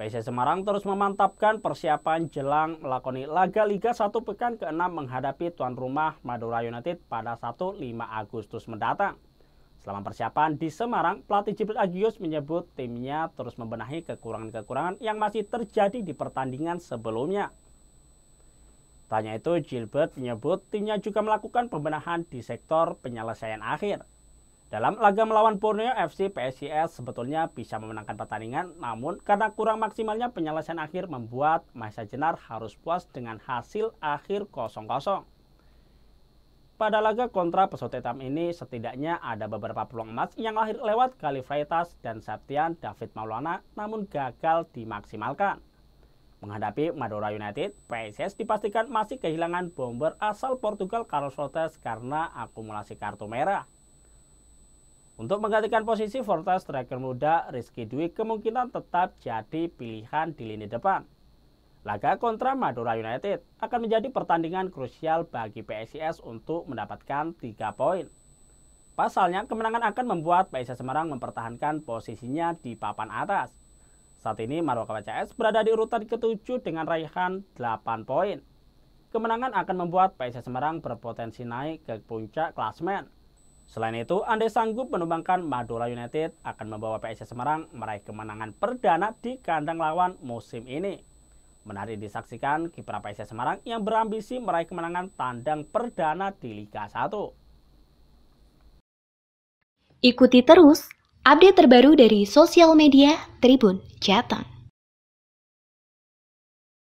PSS Semarang terus memantapkan persiapan jelang melakoni laga Liga 1 pekan ke-6 menghadapi tuan rumah Madura United pada 1-5 Agustus mendatang. Selama persiapan di Semarang, pelatih Jibril Agius menyebut timnya terus membenahi kekurangan-kekurangan yang masih terjadi di pertandingan sebelumnya. Tanya itu, Gilbert menyebut timnya juga melakukan pembenahan di sektor penyelesaian akhir. Dalam laga melawan Borneo FC, PSIS sebetulnya bisa memenangkan pertandingan, namun karena kurang maksimalnya penyelesaian akhir membuat Mahesa Jenar harus puas dengan hasil akhir 0-0. Pada laga kontra Pesawat Hitam ini setidaknya ada beberapa peluang emas yang lahir lewat Raitas dan Septian David Maulana namun gagal dimaksimalkan. Menghadapi Madura United, PSS dipastikan masih kehilangan bomber asal Portugal Carlos Soltes karena akumulasi kartu merah. Untuk menggantikan posisi Forte striker muda Rizky Dwi kemungkinan tetap jadi pilihan di lini depan. Laga kontra Madura United akan menjadi pertandingan krusial bagi PSIS untuk mendapatkan 3 poin. Pasalnya, kemenangan akan membuat PSIS Semarang mempertahankan posisinya di papan atas. Saat ini Marwaka PCS berada di urutan ke-7 dengan raihan 8 poin. Kemenangan akan membuat PSIS Semarang berpotensi naik ke puncak klasemen. Selain itu, andai sanggup menumbangkan Madura United akan membawa PSS Semarang meraih kemenangan perdana di kandang lawan musim ini. Menarik disaksikan kiper PSS Semarang yang berambisi meraih kemenangan tandang perdana di Liga 1. Ikuti terus update terbaru dari sosial media Tribun Jateng.